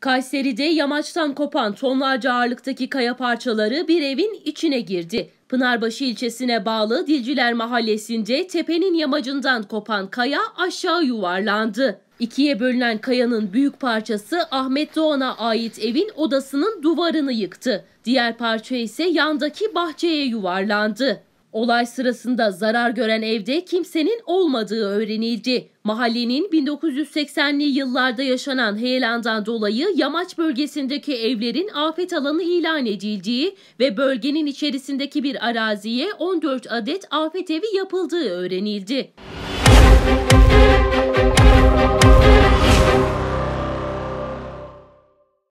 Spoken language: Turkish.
Kayseri'de yamaçtan kopan tonlarca ağırlıktaki kaya parçaları bir evin içine girdi. Pınarbaşı ilçesine bağlı Dilciler Mahallesi'nde tepenin yamacından kopan kaya aşağı yuvarlandı. İkiye bölünen kayanın büyük parçası Ahmet Doğan'a ait evin odasının duvarını yıktı. Diğer parça ise yandaki bahçeye yuvarlandı. Olay sırasında zarar gören evde kimsenin olmadığı öğrenildi. Mahallenin 1980'li yıllarda yaşanan heyelandan dolayı yamaç bölgesindeki evlerin afet alanı ilan edildiği ve bölgenin içerisindeki bir araziye 14 adet afet evi yapıldığı öğrenildi.